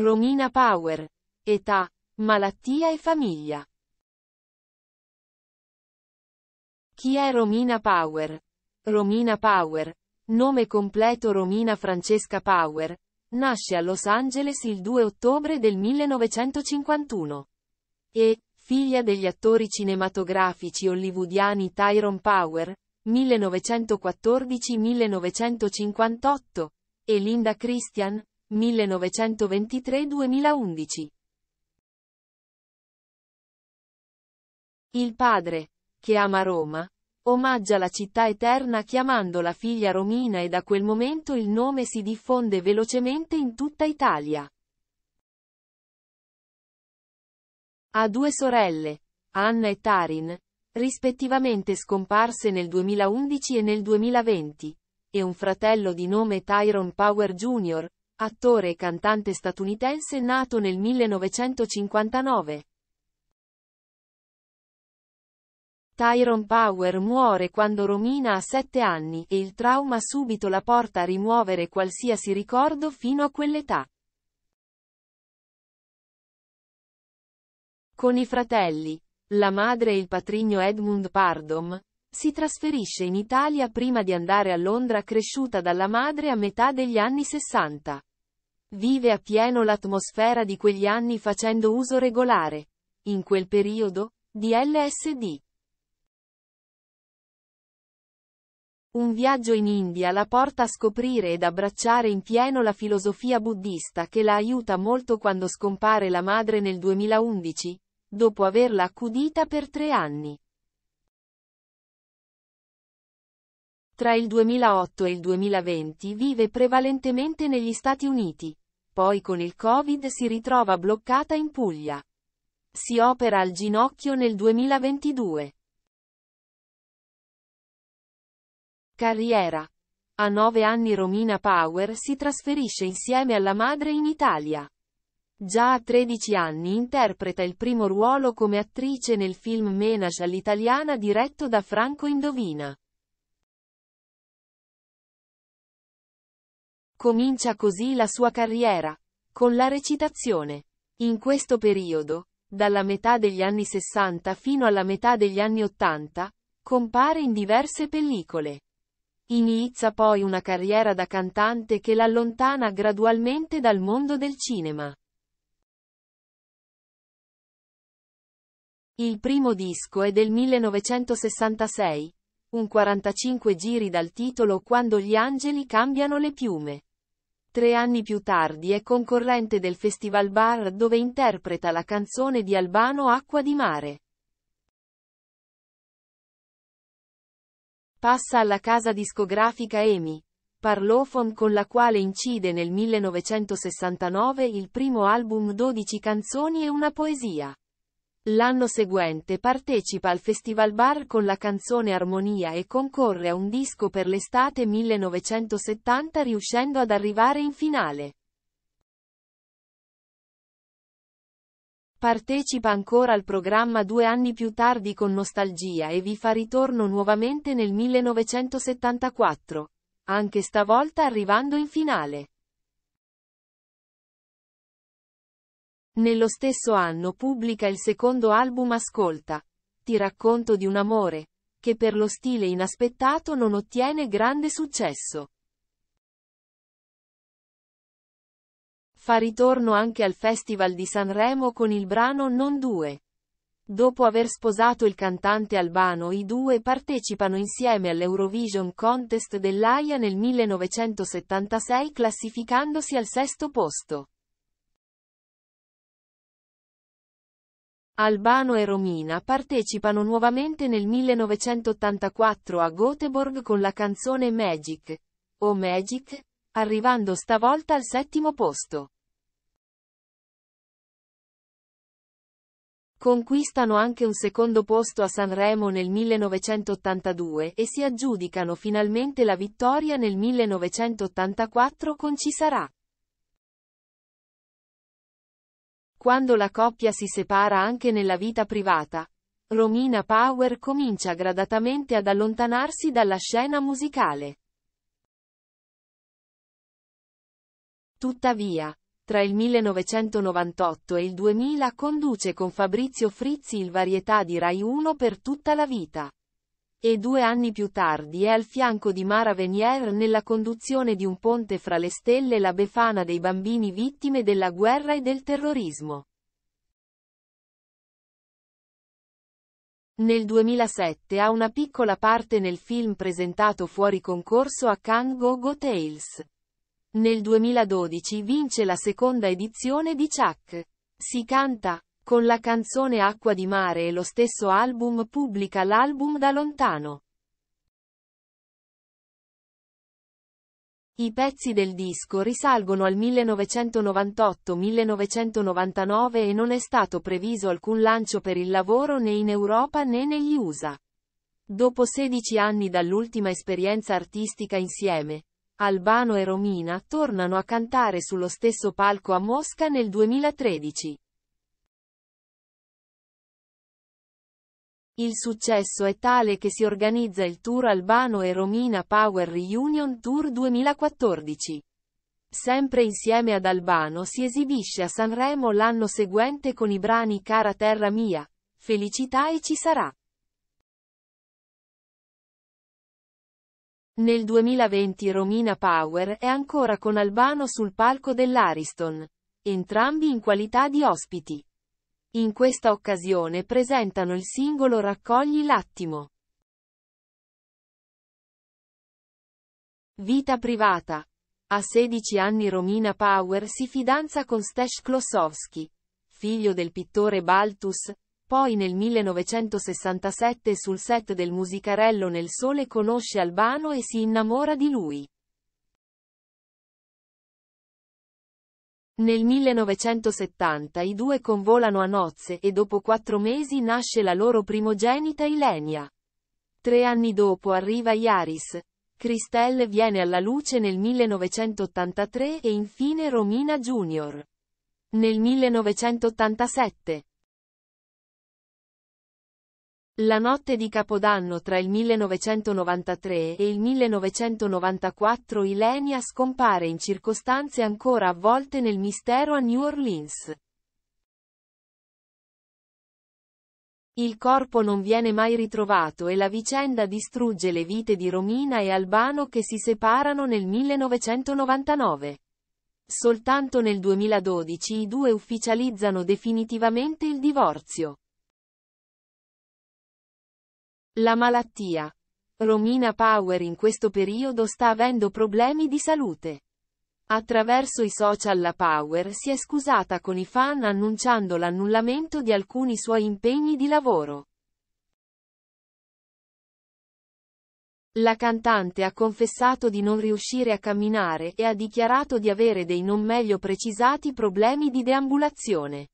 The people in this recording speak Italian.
Romina Power. Età, malattia e famiglia. Chi è Romina Power? Romina Power, nome completo Romina Francesca Power, nasce a Los Angeles il 2 ottobre del 1951. E, figlia degli attori cinematografici hollywoodiani Tyrone Power, 1914-1958, e Linda Christian, 1923-2011. Il padre, che ama Roma, omaggia la città eterna chiamando la figlia Romina e da quel momento il nome si diffonde velocemente in tutta Italia. Ha due sorelle, Anna e Tarin, rispettivamente scomparse nel 2011 e nel 2020, e un fratello di nome Tyrone Power Jr., attore e cantante statunitense nato nel 1959. Tyrone Power muore quando Romina ha 7 anni e il trauma subito la porta a rimuovere qualsiasi ricordo fino a quell'età. Con i fratelli, la madre e il patrigno Edmund Pardom, si trasferisce in Italia prima di andare a Londra cresciuta dalla madre a metà degli anni 60. Vive a pieno l'atmosfera di quegli anni facendo uso regolare, in quel periodo, di LSD. Un viaggio in India la porta a scoprire ed abbracciare in pieno la filosofia buddista che la aiuta molto quando scompare la madre nel 2011, dopo averla accudita per tre anni. Tra il 2008 e il 2020 vive prevalentemente negli Stati Uniti. Poi con il Covid si ritrova bloccata in Puglia. Si opera al ginocchio nel 2022. Carriera. A nove anni Romina Power si trasferisce insieme alla madre in Italia. Già a 13 anni interpreta il primo ruolo come attrice nel film Menage all'italiana diretto da Franco Indovina. Comincia così la sua carriera, con la recitazione. In questo periodo, dalla metà degli anni 60 fino alla metà degli anni 80, compare in diverse pellicole. Inizia poi una carriera da cantante che l'allontana gradualmente dal mondo del cinema. Il primo disco è del 1966, un 45 giri dal titolo Quando gli angeli cambiano le piume. Tre anni più tardi è concorrente del Festival Bar dove interpreta la canzone di Albano Acqua di mare. Passa alla casa discografica EMI. Parlophone con la quale incide nel 1969 il primo album 12 canzoni e una poesia. L'anno seguente partecipa al Festival Bar con la canzone Armonia e concorre a un disco per l'estate 1970 riuscendo ad arrivare in finale. Partecipa ancora al programma due anni più tardi con Nostalgia e vi fa ritorno nuovamente nel 1974, anche stavolta arrivando in finale. Nello stesso anno pubblica il secondo album Ascolta. Ti racconto di un amore, che per lo stile inaspettato non ottiene grande successo. Fa ritorno anche al Festival di Sanremo con il brano Non Due. Dopo aver sposato il cantante albano i due partecipano insieme all'Eurovision Contest dell'AIA nel 1976 classificandosi al sesto posto. Albano e Romina partecipano nuovamente nel 1984 a Göteborg con la canzone Magic, o Magic, arrivando stavolta al settimo posto. Conquistano anche un secondo posto a Sanremo nel 1982 e si aggiudicano finalmente la vittoria nel 1984 con Ci sarà. Quando la coppia si separa anche nella vita privata, Romina Power comincia gradatamente ad allontanarsi dalla scena musicale. Tuttavia, tra il 1998 e il 2000 conduce con Fabrizio Frizzi il varietà di Rai 1 per tutta la vita e due anni più tardi è al fianco di Mara Venier nella conduzione di un ponte fra le stelle e la befana dei bambini vittime della guerra e del terrorismo. Nel 2007 ha una piccola parte nel film presentato fuori concorso a Can Go Go Tales. Nel 2012 vince la seconda edizione di Chuck. Si canta con la canzone Acqua di mare e lo stesso album pubblica l'album Da lontano. I pezzi del disco risalgono al 1998-1999 e non è stato previsto alcun lancio per il lavoro né in Europa né negli USA. Dopo 16 anni dall'ultima esperienza artistica insieme, Albano e Romina tornano a cantare sullo stesso palco a Mosca nel 2013. Il successo è tale che si organizza il tour Albano e Romina Power Reunion Tour 2014. Sempre insieme ad Albano si esibisce a Sanremo l'anno seguente con i brani Cara Terra Mia, Felicità e Ci sarà. Nel 2020 Romina Power è ancora con Albano sul palco dell'Ariston, entrambi in qualità di ospiti. In questa occasione presentano il singolo Raccogli l'attimo. Vita privata. A 16 anni Romina Power si fidanza con Stash Klosowski, figlio del pittore Baltus, poi nel 1967 sul set del musicarello Nel Sole conosce Albano e si innamora di lui. Nel 1970 i due convolano a nozze e dopo quattro mesi nasce la loro primogenita Ilenia. Tre anni dopo arriva Iaris. Christelle viene alla luce nel 1983 e infine Romina Jr. Nel 1987. La notte di Capodanno tra il 1993 e il 1994 Ilenia scompare in circostanze ancora avvolte nel mistero a New Orleans. Il corpo non viene mai ritrovato e la vicenda distrugge le vite di Romina e Albano che si separano nel 1999. Soltanto nel 2012 i due ufficializzano definitivamente il divorzio. La malattia. Romina Power in questo periodo sta avendo problemi di salute. Attraverso i social la Power si è scusata con i fan annunciando l'annullamento di alcuni suoi impegni di lavoro. La cantante ha confessato di non riuscire a camminare e ha dichiarato di avere dei non meglio precisati problemi di deambulazione.